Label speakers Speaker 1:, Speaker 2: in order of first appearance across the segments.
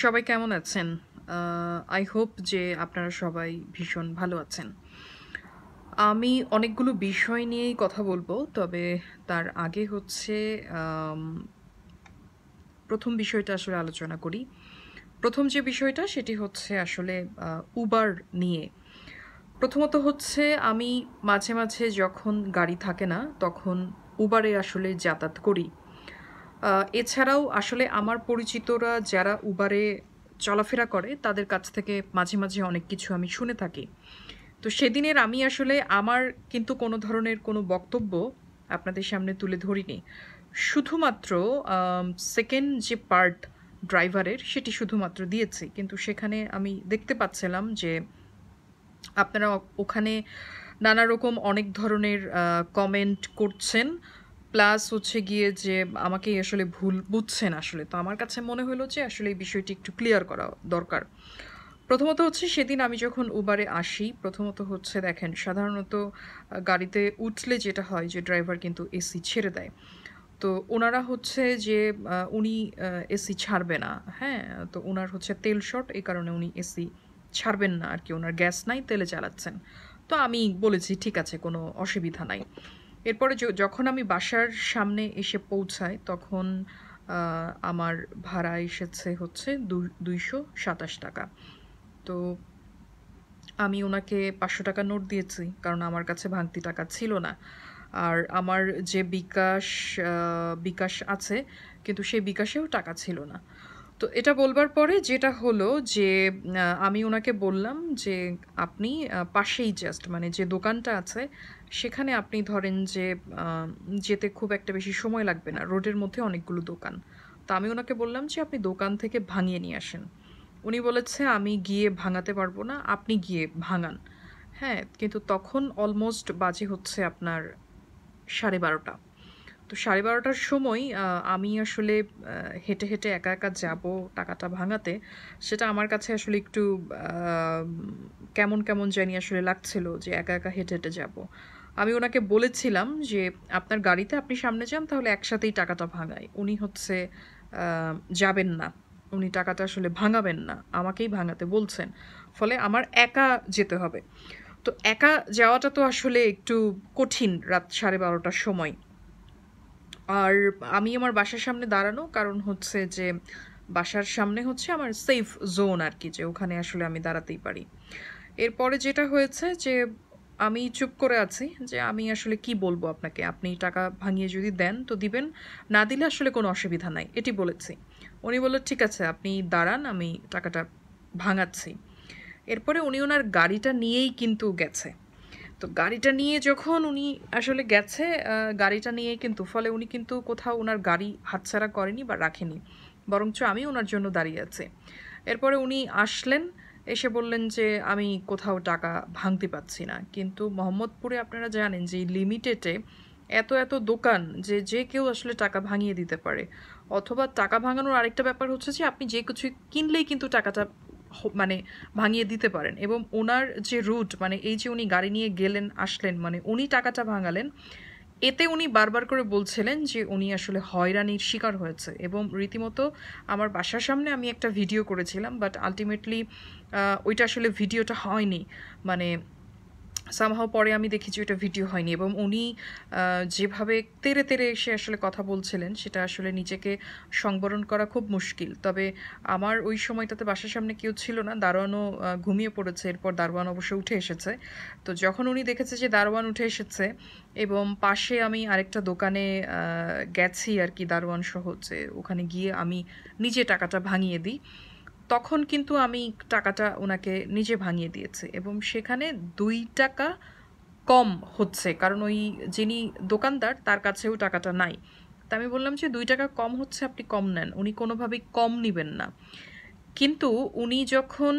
Speaker 1: সবাই কেমন আছেন আই হোপ যে আপনারা সবাই ভীষণ ভালো আছেন আমি অনেকগুলো বিষয় নিয়েই কথা বলবো তবে তার আগে হচ্ছে প্রথম বিষয়টা আসলে আলোচনা করি প্রথম যে বিষয়টা সেটি হচ্ছে আসলে উবার নিয়ে প্রথমত হচ্ছে আমি মাঝে মাঝে যখন গাড়ি থাকে না তখন উবারে আসলে যাতায়াত করি এছাড়াও আসলে আমার পরিচিতরা যারা উবারে চলাফেরা করে তাদের কাছ থেকে মাঝে মাঝে অনেক কিছু আমি শুনে থাকি তো সেদিনের আমি আসলে আমার কিন্তু কোনো ধরনের কোনো বক্তব্য আপনাদের সামনে তুলে ধরিনি শুধুমাত্র সেকেন্ড যে পার্ট ড্রাইভারের সেটি শুধুমাত্র দিয়েছি কিন্তু সেখানে আমি দেখতে পাচ্ছিলাম যে আপনারা ওখানে নানা রকম অনেক ধরনের কমেন্ট করছেন প্লাস হচ্ছে গিয়ে যে আমাকে আসলে ভুল বুঝছেন আসলে তো আমার কাছে মনে হলো যে আসলে এই বিষয়টি একটু ক্লিয়ার করা দরকার প্রথমত হচ্ছে সেদিন আমি যখন উবারে আসি প্রথমত হচ্ছে দেখেন সাধারণত গাড়িতে উঠলে যেটা হয় যে ড্রাইভার কিন্তু এসি ছেড়ে দেয় তো ওনারা হচ্ছে যে উনি এসি ছাড়বে না হ্যাঁ তো ওনার হচ্ছে তেল শর্ট এই কারণে উনি এসি ছাড়বেন না আর কি ওনার গ্যাস নাই তেলে চালাচ্ছেন তো আমি বলেছি ঠিক আছে কোনো অসুবিধা নাই এরপরে যখন আমি বাসার সামনে এসে পৌঁছাই তখন আমার ভাড়া এসেছে হচ্ছে দুইশো সাতাশ টাকা তো আমি ওনাকে পাঁচশো টাকা নোট দিয়েছি কারণ আমার কাছে ভাঙতি টাকা ছিল না আর আমার যে বিকাশ বিকাশ আছে কিন্তু সেই বিকাশেও টাকা ছিল না তো এটা বলবার পরে যেটা হলো যে আমি ওনাকে বললাম যে আপনি পাশেই জাস্ট মানে যে দোকানটা আছে সেখানে আপনি ধরেন যে যেতে খুব একটা বেশি সময় লাগবে না রোডের মধ্যে অনেকগুলো দোকান তো আমি ওনাকে বললাম যে আপনি দোকান থেকে ভাঙিয়ে নিয়ে আসেন উনি বলেছে আমি গিয়ে ভাঙাতে পারবো না আপনি গিয়ে ভাঙান হ্যাঁ কিন্তু তখন অলমোস্ট বাজে হচ্ছে আপনার সাড়ে বারোটা তো সাড়ে বারোটার সময় আমি আসলে হেঁটে হেঁটে একা একা যাব টাকাটা ভাঙাতে সেটা আমার কাছে আসলে একটু কেমন কেমন জানি আসলে লাগছিল যে একা একা হেঁটে হেঁটে যাবো আমি ওনাকে বলেছিলাম যে আপনার গাড়িতে আপনি সামনে যান তাহলে একসাথেই টাকাটা ভাঙায় উনি হচ্ছে যাবেন না উনি টাকাটা আসলে ভাঙাবেন না আমাকেই ভাঙাতে বলছেন ফলে আমার একা যেতে হবে তো একা যাওয়াটা তো আসলে একটু কঠিন রাত সাড়ে বারোটার সময় আর আমি আমার বাসার সামনে দাঁড়ানো কারণ হচ্ছে যে বাসার সামনে হচ্ছে আমার সেফ জোন আর কি যে ওখানে আসলে আমি দাঁড়াতেই পারি এরপরে যেটা হয়েছে যে আমি চুপ করে আছি যে আমি আসলে কি বলবো আপনাকে আপনি টাকা ভাঙিয়ে যদি দেন তো দিবেন না দিলে আসলে কোনো অসুবিধা নাই এটি বলেছি উনি বলল ঠিক আছে আপনি দাঁড়ান আমি টাকাটা ভাঙাচ্ছি এরপরে উনি ওনার গাড়িটা নিয়েই কিন্তু গেছে তো গাড়িটা নিয়ে যখন উনি আসলে গেছে গাড়িটা নিয়ে কিন্তু ফলে উনি কিন্তু কোথাও ওনার গাড়ি হাতছাড়া করেনি বা রাখেনি বরঞ্চ আমি ওনার জন্য দাঁড়িয়ে আছি এরপরে উনি আসলেন এসে বললেন যে আমি কোথাও টাকা ভাঙতে পাচ্ছি না কিন্তু মোহাম্মদপুরে আপনারা জানেন যে লিমিটেডে এত এত দোকান যে যে কেউ আসলে টাকা ভাঙিয়ে দিতে পারে অথবা টাকা ভাঙানোর আরেকটা ব্যাপার হচ্ছে যে আপনি যে কিছু কিনলেই কিন্তু টাকাটা মানে ভাঙিয়ে দিতে পারেন এবং ওনার যে রুট মানে এই যে উনি গাড়ি নিয়ে গেলেন আসলেন মানে উনি টাকাটা ভাঙালেন এতে উনি বারবার করে বলছিলেন যে উনি আসলে হয়রানির শিকার হয়েছে এবং রীতিমতো আমার বাসার সামনে আমি একটা ভিডিও করেছিলাম বাট আলটিমেটলি ওইটা আসলে ভিডিওটা হয়নি মানে সামহাও পরে আমি দেখেছি ওটা ভিডিও হয়নি এবং উনি যেভাবে তেরে তেরে এসে আসলে কথা বলছিলেন সেটা আসলে নিজেকে সংবরণ করা খুব মুশকিল তবে আমার ওই সময়টাতে বাসার সামনে কেউ ছিল না দারোয়ানও ঘুমিয়ে পড়েছে এরপর দারোয়ান অবশ্য উঠে এসেছে তো যখন উনি দেখেছে যে দারোয়ান উঠে এসেছে এবং পাশে আমি আরেকটা দোকানে গেছি আর কি দারোয়ান সহ যে ওখানে গিয়ে আমি নিজে টাকাটা ভাঙিয়ে দিই তখন কিন্তু আমি টাকাটা ওনাকে নিজে ভাঙিয়ে দিয়েছি এবং সেখানে দুই টাকা কম হচ্ছে কারণ ওই যিনি দোকানদার তার কাছেও টাকাটা নাই তা আমি বললাম যে দুই টাকা কম হচ্ছে আপনি কম নেন উনি কোনোভাবেই কম নেবেন না কিন্তু উনি যখন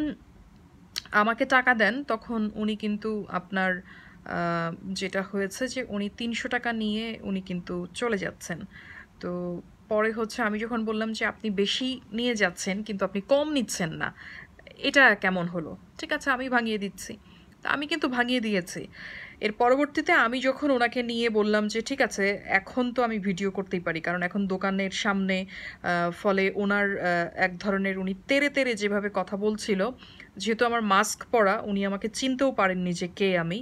Speaker 1: আমাকে টাকা দেন তখন উনি কিন্তু আপনার যেটা হয়েছে যে উনি তিনশো টাকা নিয়ে উনি কিন্তু চলে যাচ্ছেন তো পরে হচ্ছে আমি যখন বললাম যে আপনি বেশি নিয়ে যাচ্ছেন কিন্তু আপনি কম নিচ্ছেন না এটা কেমন হলো ঠিক আছে আমি ভাঙিয়ে দিচ্ছি তা আমি কিন্তু ভাঙিয়ে দিয়েছি এর পরবর্তীতে আমি যখন ওনাকে নিয়ে বললাম যে ঠিক আছে এখন তো আমি ভিডিও করতেই পারি কারণ এখন দোকানের সামনে ফলে ওনার এক ধরনের উনি তেরে তেরে যেভাবে কথা বলছিল যেহেতু আমার মাস্ক পরা উনি আমাকে চিনতেও পারেননি যে কে আমি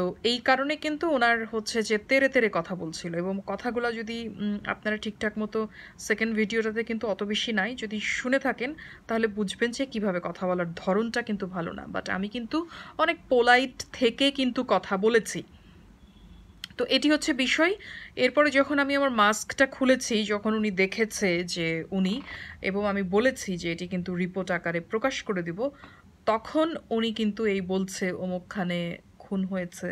Speaker 1: তো এই কারণে কিন্তু ওনার হচ্ছে যে তেরে তেরে কথা বলছিল এবং কথাগুলো যদি আপনারা ঠিকঠাক মতো সেকেন্ড ভিডিওটাতে কিন্তু অত বেশি নাই যদি শুনে থাকেন তাহলে বুঝবেন যে কীভাবে কথা বলার ধরনটা কিন্তু ভালো না বাট আমি কিন্তু অনেক পোলাইট থেকে কিন্তু কথা বলেছি তো এটি হচ্ছে বিষয় এরপরে যখন আমি আমার মাস্কটা খুলেছি যখন উনি দেখেছে যে উনি এবং আমি বলেছি যে এটি কিন্তু রিপোর্ট আকারে প্রকাশ করে দিব তখন উনি কিন্তু এই বলছে অমুকখানে খুন হয়েছে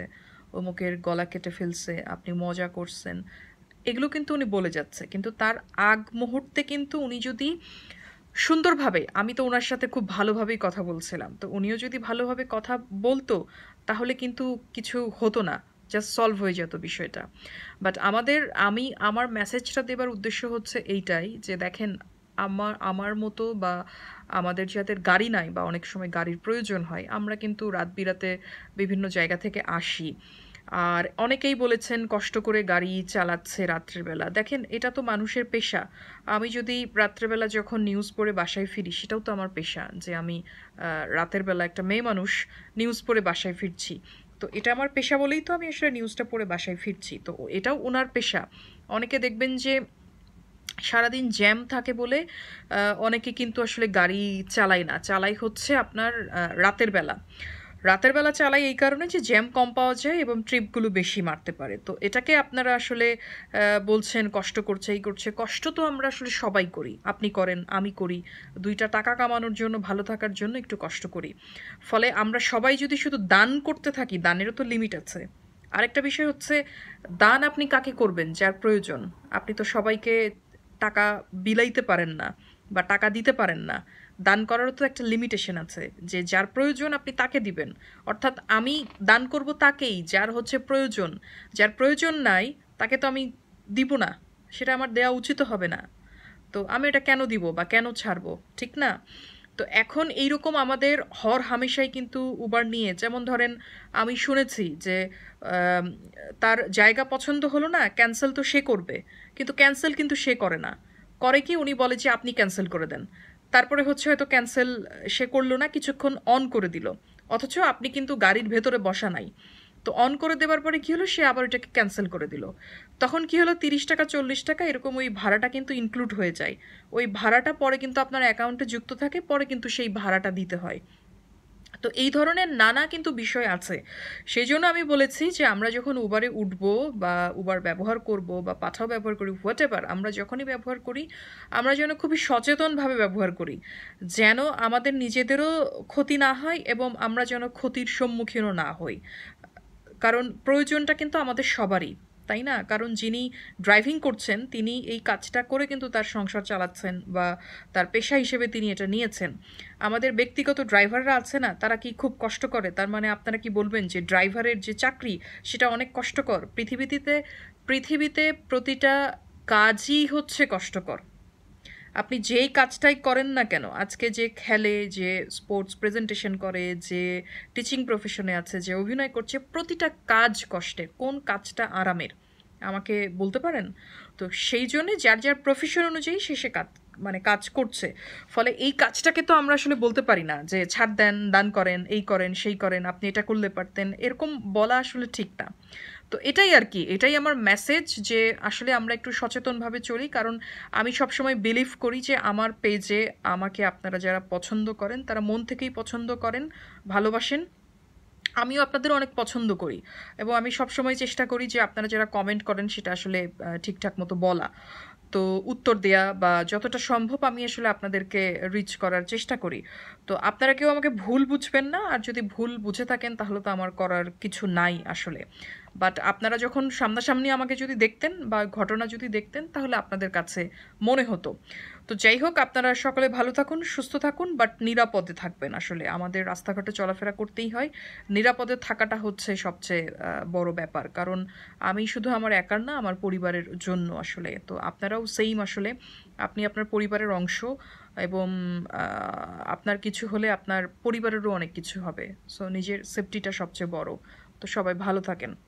Speaker 1: অমুকের গলা কেটে ফেলছে আপনি মজা করছেন এগুলো কিন্তু উনি বলে যাচ্ছে কিন্তু তার আগ মুহূর্তে কিন্তু উনি যদি সুন্দরভাবে আমি তো ওনার সাথে খুব ভালোভাবেই কথা বলছিলাম তো উনিও যদি ভালোভাবে কথা বলতো তাহলে কিন্তু কিছু হতো না জাস্ট সলভ হয়ে যেত বিষয়টা বাট আমাদের আমি আমার মেসেজটা দেবার উদ্দেশ্য হচ্ছে এইটাই যে দেখেন আমার আমার মতো বা আমাদের যাদের গাড়ি নাই বা অনেক সময় গাড়ির প্রয়োজন হয় আমরা কিন্তু রাত বিরাতে বিভিন্ন জায়গা থেকে আসি আর অনেকেই বলেছেন কষ্ট করে গাড়ি চালাচ্ছে রাত্রেবেলা দেখেন এটা তো মানুষের পেশা আমি যদি রাত্রেবেলা যখন নিউজ পড়ে বাসায় ফিরি সেটাও তো আমার পেশা যে আমি রাতের বেলা একটা মেয়ে মানুষ নিউজ পড়ে বাসায় ফিরছি তো এটা আমার পেশা বলেই তো আমি আসলে নিউজটা পড়ে বাসায় ফিরছি তো এটাও ওনার পেশা অনেকে দেখবেন যে সারাদিন জ্যাম থাকে বলে অনেকে কিন্তু আসলে গাড়ি চালায় না চালাই হচ্ছে আপনার রাতের বেলা রাতের বেলা চালাই এই কারণে যে জ্যাম কম পাওয়া যায় এবং ট্রিপগুলো বেশি মারতে পারে তো এটাকে আপনারা আসলে বলছেন কষ্ট করছে এই করছে কষ্ট তো আমরা আসলে সবাই করি আপনি করেন আমি করি দুইটা টাকা কামানোর জন্য ভালো থাকার জন্য একটু কষ্ট করি ফলে আমরা সবাই যদি শুধু দান করতে থাকি দানেরও তো লিমিট আছে আরেকটা বিষয় হচ্ছে দান আপনি কাকে করবেন যার প্রয়োজন আপনি তো সবাইকে টাকা বিলাইতে পারেন না বা টাকা দিতে পারেন না দান করারও তো একটা লিমিটেশন আছে যে যার প্রয়োজন আপনি তাকে দিবেন অর্থাৎ আমি দান করব তাকেই যার হচ্ছে প্রয়োজন যার প্রয়োজন নাই তাকে তো আমি দিব না সেটা আমার দেওয়া উচিত হবে না তো আমি এটা কেন দিব বা কেন ছাড়বো ঠিক না তো এখন এইরকম আমাদের হর হামেশাই কিন্তু উবার নিয়ে যেমন ধরেন আমি শুনেছি যে তার জায়গা পছন্দ হলো না ক্যান্সেল তো সে করবে কিন্তু ক্যান্সেল কিন্তু সে করে না করে কি উনি বলে যে আপনি ক্যান্সেল করে দেন তারপরে হচ্ছে হয়তো ক্যান্সেল সে করলো না কিছুক্ষণ অন করে দিল অথচ আপনি কিন্তু গাড়ির ভেতরে বসা নাই তো অন করে দেওয়ার পরে কী হলো সে আবার ওইটাকে ক্যান্সেল করে দিল তখন কি হলো তিরিশ টাকা চল্লিশ টাকা এরকম ওই ভাড়াটা কিন্তু ইনক্লুড হয়ে যায় ওই ভাড়াটা পরে কিন্তু আপনার অ্যাকাউন্টে যুক্ত থাকে পরে কিন্তু সেই ভাড়াটা দিতে হয় তো এই ধরনের নানা কিন্তু বিষয় আছে সেই জন্য আমি বলেছি যে আমরা যখন উবারে উঠব বা উবার ব্যবহার করব বা পাঠাও ব্যবহার করি হোয়াট এভার আমরা যখনই ব্যবহার করি আমরা যেন খুবই সচেতনভাবে ব্যবহার করি যেন আমাদের নিজেদেরও ক্ষতি না হয় এবং আমরা যেন ক্ষতির সম্মুখীনও না হই কারণ প্রয়োজনটা কিন্তু আমাদের সবারই তাই না কারণ যিনি ড্রাইভিং করছেন তিনি এই কাজটা করে কিন্তু তার সংসার চালাচ্ছেন বা তার পেশা হিসেবে তিনি এটা নিয়েছেন আমাদের ব্যক্তিগত ড্রাইভাররা আছে না তারা কি খুব কষ্ট করে তার মানে আপনারা কি বলবেন যে ড্রাইভারের যে চাকরি সেটা অনেক কষ্টকর পৃথিবীতে পৃথিবীতে প্রতিটা কাজই হচ্ছে কষ্টকর আপনি যেই কাজটাই করেন না কেন আজকে যে খেলে যে স্পোর্টস প্রেজেন্টেশন করে যে টিচিং প্রফেশনে আছে যে অভিনয় করছে প্রতিটা কাজ কষ্টের কোন কাজটা আরামের আমাকে বলতে পারেন তো সেই জন্যে যার যার প্রফেশন অনুযায়ী সে সে কাজ মানে কাজ করছে ফলে এই কাজটাকে তো আমরা আসলে বলতে পারি না যে ছাড় দেন দান করেন এই করেন সেই করেন আপনি এটা করলে পারতেন এরকম বলা আসলে ঠিক না তো এটাই আর কি এটাই আমার মেসেজ যে আসলে আমরা একটু সচেতনভাবে চলি কারণ আমি সবসময় বিলিভ করি যে আমার পেজে আমাকে আপনারা যারা পছন্দ করেন তারা মন থেকেই পছন্দ করেন ভালোবাসেন আমিও আপনাদের অনেক পছন্দ করি এবং আমি সবসময় চেষ্টা করি যে আপনারা যারা কমেন্ট করেন সেটা আসলে ঠিকঠাক মতো বলা তো উত্তর দেয়া বা যতটা সম্ভব আমি আসলে আপনাদেরকে রিচ করার চেষ্টা করি তো আপনারা কেউ আমাকে ভুল বুঝবেন না আর যদি ভুল বুঝে থাকেন তাহলে তো আমার করার কিছু নাই আসলে বাট আপনারা যখন সামনাসামনি আমাকে যদি দেখতেন বা ঘটনা যদি দেখতেন তাহলে আপনাদের কাছে মনে হতো তো যাই হোক আপনারা সকলে ভালো থাকুন সুস্থ থাকুন বাট নিরাপদে থাকবেন আসলে আমাদের রাস্তাঘাটে চলাফেরা করতেই হয় নিরাপদে থাকাটা হচ্ছে সবচেয়ে বড় ব্যাপার কারণ আমি শুধু আমার একার না আমার পরিবারের জন্য আসলে তো আপনারাও সেম আসলে আপনি আপনার পরিবারের অংশ এবং আপনার কিছু হলে আপনার পরিবারেরও অনেক কিছু হবে সো নিজের সেফটিটা সবচেয়ে বড় তো সবাই ভালো থাকেন